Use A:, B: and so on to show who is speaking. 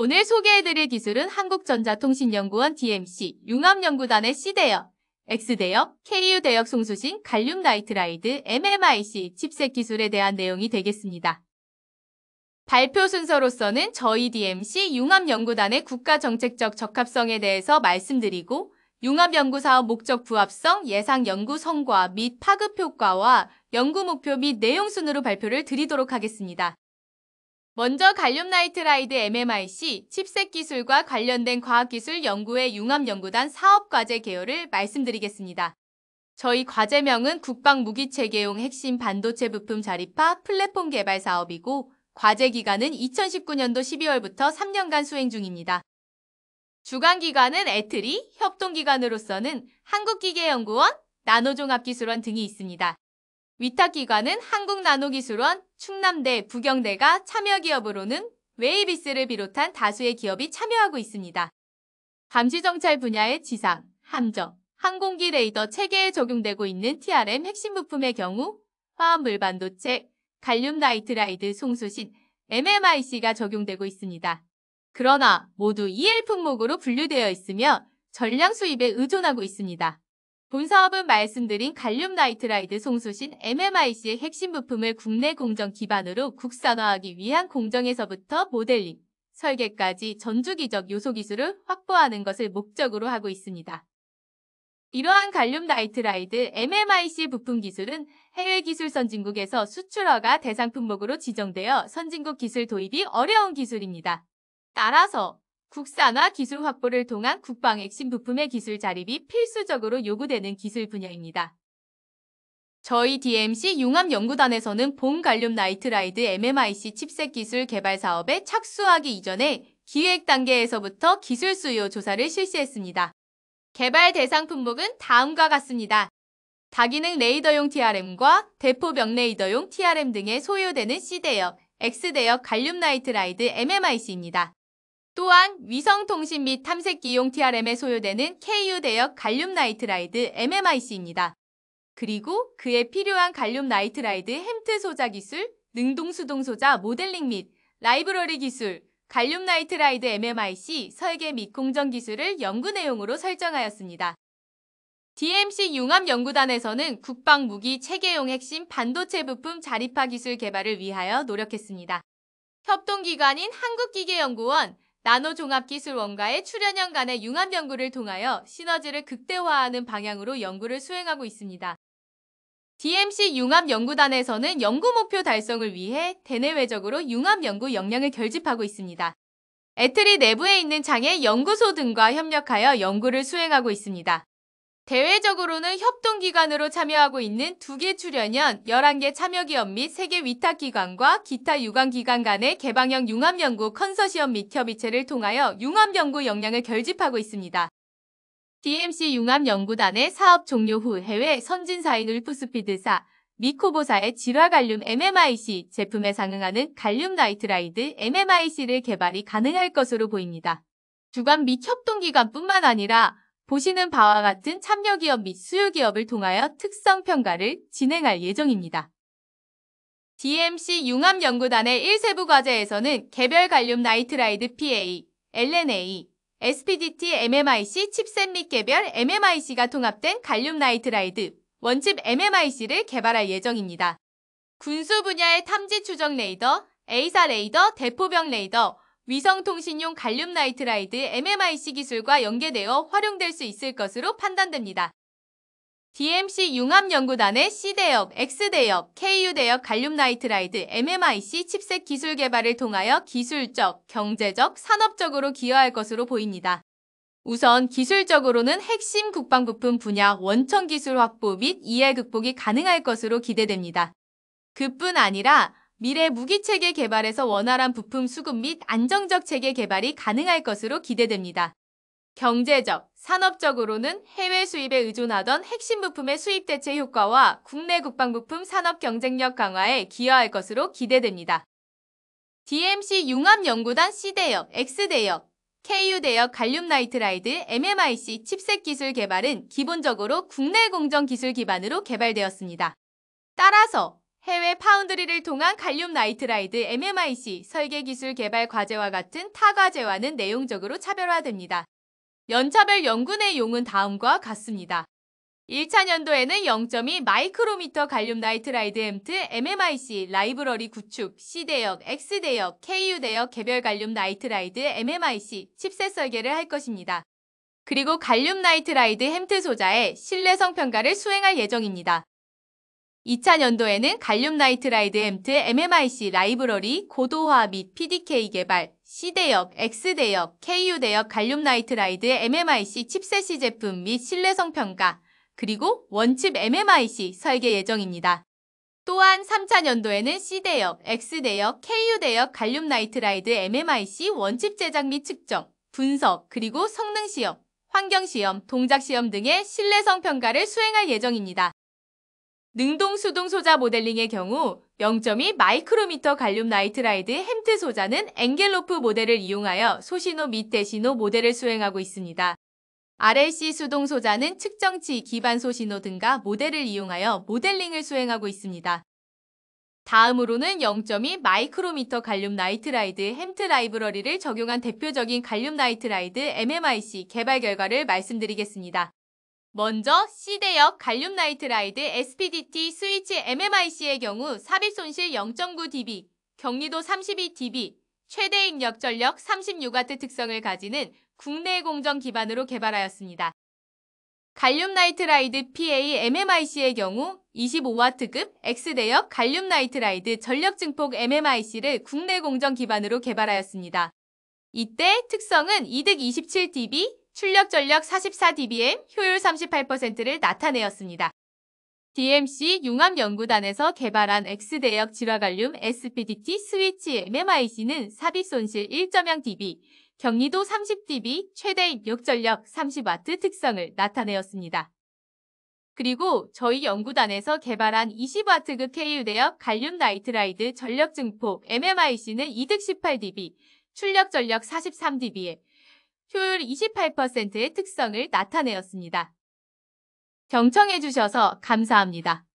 A: 오늘 소개해드릴 기술은 한국전자통신연구원 DMC 융합연구단의 C대역, X대역, KU대역 송수신 갈륨 나이트라이드 MMIC 칩셋 기술에 대한 내용이 되겠습니다. 발표 순서로서는 저희 DMC 융합연구단의 국가정책적 적합성에 대해서 말씀드리고 융합연구사업 목적 부합성, 예상 연구 성과 및 파급 효과와 연구 목표 및 내용 순으로 발표를 드리도록 하겠습니다. 먼저 갈륨나이트 라이드 MMIC 칩셋 기술과 관련된 과학기술 연구의 융합연구단 사업과제 개요를 말씀드리겠습니다. 저희 과제명은 국방무기체계용 핵심 반도체 부품 자립화 플랫폼 개발 사업이고 과제 기간은 2019년도 12월부터 3년간 수행 중입니다. 주간기관은 애트리, 협동기관으로서는 한국기계연구원, 나노종합기술원 등이 있습니다. 위탁기관은 한국나노기술원, 충남대, 부경대가 참여기업으로는 웨이비스를 비롯한 다수의 기업이 참여하고 있습니다. 감시정찰 분야의 지상, 함정, 항공기 레이더 체계에 적용되고 있는 TRM 핵심 부품의 경우 화합 물반도체, 갈륨 나이트라이드 송수신, MMIC가 적용되고 있습니다. 그러나 모두 EL 품목으로 분류되어 있으며 전량 수입에 의존하고 있습니다. 본 사업은 말씀드린 갈륨 나이트라이드 송수신 MMIC의 핵심 부품을 국내 공정 기반으로 국산화하기 위한 공정에서부터 모델링, 설계까지 전주기적 요소 기술을 확보하는 것을 목적으로 하고 있습니다. 이러한 갈륨 나이트라이드 MMIC 부품 기술은 해외 기술 선진국에서 수출허가 대상 품목으로 지정되어 선진국 기술 도입이 어려운 기술입니다. 따라서 국산화 기술 확보를 통한 국방 핵심 부품의 기술 자립이 필수적으로 요구되는 기술 분야입니다. 저희 DMC 융합연구단에서는 본 갈륨 나이트라이드 MMIC 칩셋 기술 개발 사업에 착수하기 이전에 기획 단계에서부터 기술 수요 조사를 실시했습니다. 개발 대상 품목은 다음과 같습니다. 다기능 레이더용 TRM과 대포병 레이더용 TRM 등에 소요되는 C대역, X대역 갈륨 나이트라이드 MMIC입니다. 또한 위성통신 및 탐색기용 TRM에 소요되는 KU 대역 갈륨 나이트라이드 MMIC입니다. 그리고 그에 필요한 갈륨 나이트라이드 햄트 소자 기술, 능동 수동 소자 모델링 및 라이브러리 기술, 갈륨 나이트라이드 MMIC 설계 및 공정 기술을 연구 내용으로 설정하였습니다. DMC 융합연구단에서는 국방무기 체계용 핵심 반도체 부품 자립화 기술 개발을 위하여 노력했습니다. 협동기관인 한국기계연구원, 나노종합기술원과의 출연형 간의 융합 연구를 통하여 시너지를 극대화하는 방향으로 연구를 수행하고 있습니다. DMC 융합연구단에서는 연구 목표 달성을 위해 대내외적으로 융합연구 역량을 결집하고 있습니다. 애틀이 내부에 있는 장애 연구소 등과 협력하여 연구를 수행하고 있습니다. 대외적으로는 협동기관으로 참여하고 있는 2개 출연연, 11개 참여기업 및 3개 위탁기관과 기타 유관기관 간의 개방형 융합연구 컨소시엄및 협의체를 통하여 융합연구 역량을 결집하고 있습니다. DMC 융합연구단의 사업 종료 후 해외 선진사인 울프스피드사, 미코보사의 질화갈륨 MMIC 제품에 상응하는 갈륨 나이트라이드 MMIC를 개발이 가능할 것으로 보입니다. 주관 및 협동기관뿐만 아니라 보시는 바와 같은 참여기업 및 수요기업을 통하여 특성평가를 진행할 예정입니다. DMC 융합연구단의 1세부 과제에서는 개별 갈륨 나이트라이드 PA, LNA, SPDT MMIC 칩셋 및 개별 MMIC가 통합된 갈륨 나이트라이드, 원칩 MMIC를 개발할 예정입니다. 군수 분야의 탐지 추적 레이더, A사 레이더, 대포병 레이더, 위성통신용 갈륨 나이트라이드 MMIC 기술과 연계되어 활용될 수 있을 것으로 판단됩니다. DMC 융합연구단의 C대역, X대역, KU대역 갈륨 나이트라이드 MMIC 칩셋 기술 개발을 통하여 기술적, 경제적, 산업적으로 기여할 것으로 보입니다. 우선 기술적으로는 핵심 국방부품 분야 원천 기술 확보 및 이해 극복이 가능할 것으로 기대됩니다. 그뿐 아니라 미래 무기체계 개발에서 원활한 부품 수급 및 안정적 체계 개발이 가능할 것으로 기대됩니다. 경제적, 산업적으로는 해외 수입에 의존하던 핵심 부품의 수입 대체 효과와 국내 국방부품 산업 경쟁력 강화에 기여할 것으로 기대됩니다. DMC 융합연구단 C대역, X대역, KU대역 갈륨나이트라이드 MMIC 칩셋 기술 개발은 기본적으로 국내 공정 기술 기반으로 개발되었습니다. 따라서 해외 파운드리를 통한 갈륨 나이트라이드 MMIC 설계 기술 개발 과제와 같은 타 과제와는 내용적으로 차별화됩니다. 연차별 연구 내용은 다음과 같습니다. 1차 연도에는 0.2 마이크로미터 갈륨 나이트라이드 엠트 MMIC 라이브러리 구축 C대역, X대역, KU대역 개별 갈륨 나이트라이드 MMIC 칩셋 설계를 할 것입니다. 그리고 갈륨 나이트라이드 햄트 소자의 신뢰성 평가를 수행할 예정입니다. 2차0년도에는 갈륨 나이트 라이드 엠트 MMIC 라이브러리 고도화 및 PDK 개발 C대역, X대역, KU대역 갈륨 나이트 라이드 MMIC 칩셋이 제품 및 신뢰성 평가 그리고 원칩 MMIC 설계 예정입니다. 또한 3차 년도에는 C대역, X대역, KU대역 갈륨 나이트 라이드 MMIC 원칩 제작 및 측정, 분석, 그리고 성능시험, 환경시험, 동작시험 등의 신뢰성 평가를 수행할 예정입니다. 능동 수동 소자 모델링의 경우 0.2 마이크로미터 갈륨 나이트라이드 햄트 소자는 앵겔로프 모델을 이용하여 소신호 및 대신호 모델을 수행하고 있습니다. RLC 수동 소자는 측정치 기반 소신호 등과 모델을 이용하여 모델링을 수행하고 있습니다. 다음으로는 0.2 마이크로미터 갈륨 나이트라이드 햄트 라이브러리를 적용한 대표적인 갈륨 나이트라이드 MMIC 개발 결과를 말씀드리겠습니다. 먼저 C대역 갈륨 나이트라이드 SPDT 스위치 MMIC의 경우 삽입 손실 0.9dB, 경리도 32dB, 최대 입력 전력 36W 특성을 가지는 국내 공정 기반으로 개발하였습니다. 갈륨 나이트라이드 PA MMIC의 경우 25W급 X대역 갈륨 나이트라이드 전력 증폭 MMIC를 국내 공정 기반으로 개발하였습니다. 이때 특성은 이득 27dB, 출력 전력 44dBm, 효율 38%를 나타내었습니다. DMC 융합연구단에서 개발한 X대역 질화갈륨 SPDT 스위치 MMIC는 삽입 손실 1.0dB, 경리도 30dB, 최대 입력 전력 30W 특성을 나타내었습니다. 그리고 저희 연구단에서 개발한 20W급 KU대역 갈륨 나이트라이드 전력 증폭 MMIC는 218dB, 출력 전력 43dB에 효율 28%의 특성을 나타내었습니다. 경청해주셔서 감사합니다.